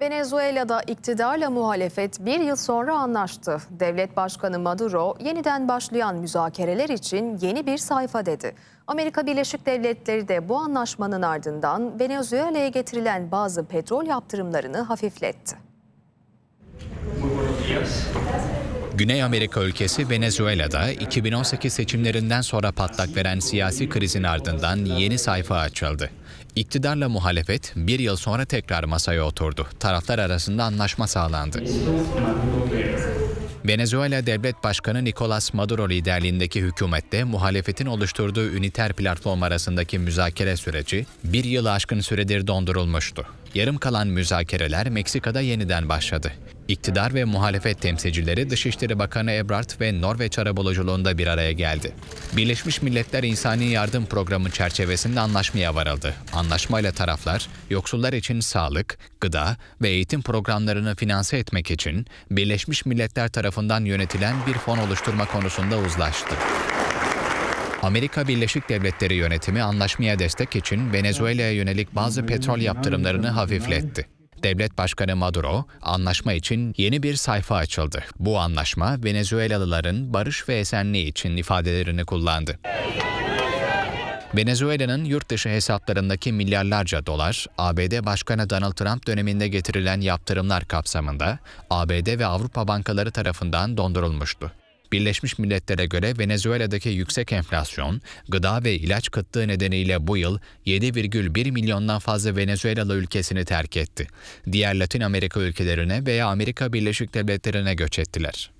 Venezuela'da iktidarla muhalefet bir yıl sonra anlaştı. Devlet Başkanı Maduro yeniden başlayan müzakereler için yeni bir sayfa dedi. Amerika Birleşik Devletleri de bu anlaşmanın ardından Venezuela'ya getirilen bazı petrol yaptırımlarını hafifletti. Güney Amerika ülkesi Venezuela'da 2018 seçimlerinden sonra patlak veren siyasi krizin ardından yeni sayfa açıldı. İktidarla muhalefet bir yıl sonra tekrar masaya oturdu. Taraflar arasında anlaşma sağlandı. Venezuela Devlet Başkanı Nicolas Maduro liderliğindeki hükümette muhalefetin oluşturduğu üniter platform arasındaki müzakere süreci bir yıl aşkın süredir dondurulmuştu. Yarım kalan müzakereler Meksika'da yeniden başladı. İktidar ve muhalefet temsilcileri Dışişleri Bakanı Ebrard ve Norveç arabuluculuğunda bir araya geldi. Birleşmiş Milletler İnsani Yardım Programı çerçevesinde anlaşmaya varıldı. Anlaşmayla taraflar, yoksullar için sağlık, gıda ve eğitim programlarını finanse etmek için Birleşmiş Milletler tarafından yönetilen bir fon oluşturma konusunda uzlaştı. Amerika Birleşik Devletleri yönetimi anlaşmaya destek için Venezuela'ya yönelik bazı petrol yaptırımlarını hafifletti. Devlet Başkanı Maduro, anlaşma için yeni bir sayfa açıldı. Bu anlaşma Venezuelalıların barış ve esenliği için ifadelerini kullandı. Venezuela'nın yurt dışı hesaplarındaki milyarlarca dolar, ABD Başkanı Donald Trump döneminde getirilen yaptırımlar kapsamında ABD ve Avrupa bankaları tarafından dondurulmuştu. Birleşmiş Milletler'e göre Venezuela'daki yüksek enflasyon, gıda ve ilaç kıtlığı nedeniyle bu yıl 7,1 milyondan fazla Venezuelalı ülkesini terk etti. Diğer Latin Amerika ülkelerine veya Amerika Birleşik Devletleri'ne göç ettiler.